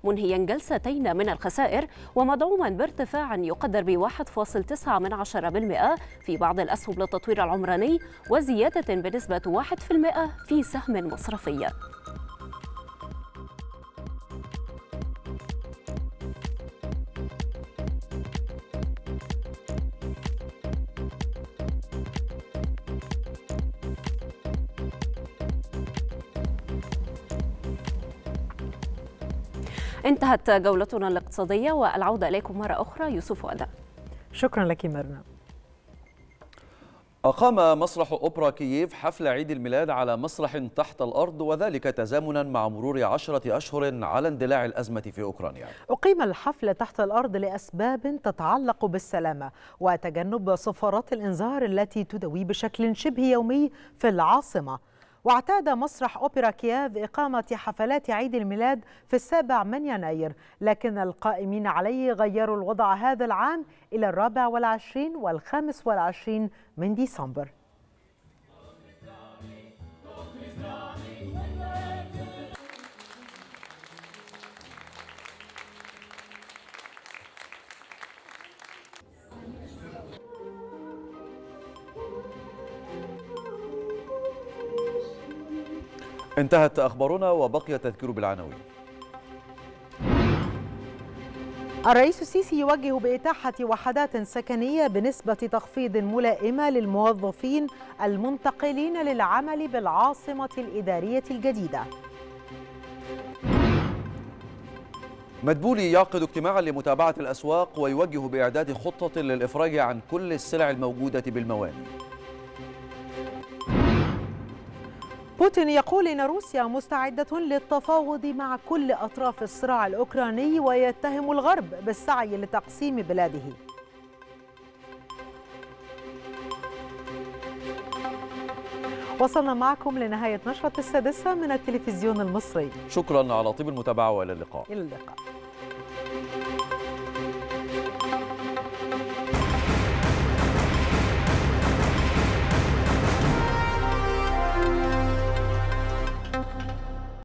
2.2% منهيا جلستين من الخسائر ومدعوما بارتفاع يقدر ب 1.9% في بعض الأسهم للتطوير العمراني وزيادة بنسبة 1% في سهم مصرفي انتهت جولتنا الاقتصادية والعودة إليكم مرة أخرى يوسف وأداء شكرا لك مرنا أقام مسرح أوبرا كييف حفل عيد الميلاد على مسرح تحت الأرض وذلك تزامنا مع مرور عشرة أشهر على اندلاع الأزمة في أوكرانيا أقيم الحفل تحت الأرض لأسباب تتعلق بالسلامة وتجنب صفارات الإنذار التي تدوي بشكل شبه يومي في العاصمة واعتاد مسرح أوبرا كييف إقامة حفلات عيد الميلاد في السابع من يناير لكن القائمين عليه غيروا الوضع هذا العام إلى الرابع والعشرين والخامس والعشرين من ديسمبر انتهت أخبارنا وبقي التذكير بالعناوين الرئيس السيسي يوجه بإتاحة وحدات سكنية بنسبة تخفيض ملائمة للموظفين المنتقلين للعمل بالعاصمة الإدارية الجديدة مدبولي يعقد اجتماعا لمتابعة الأسواق ويوجه بإعداد خطة للإفراج عن كل السلع الموجودة بالموانئ بوتين يقول إن روسيا مستعدة للتفاوض مع كل أطراف الصراع الأوكراني ويتهم الغرب بالسعي لتقسيم بلاده وصلنا معكم لنهاية نشرة السادسة من التلفزيون المصري شكرا على طيب المتابعة وإلى اللقاء إلى اللقاء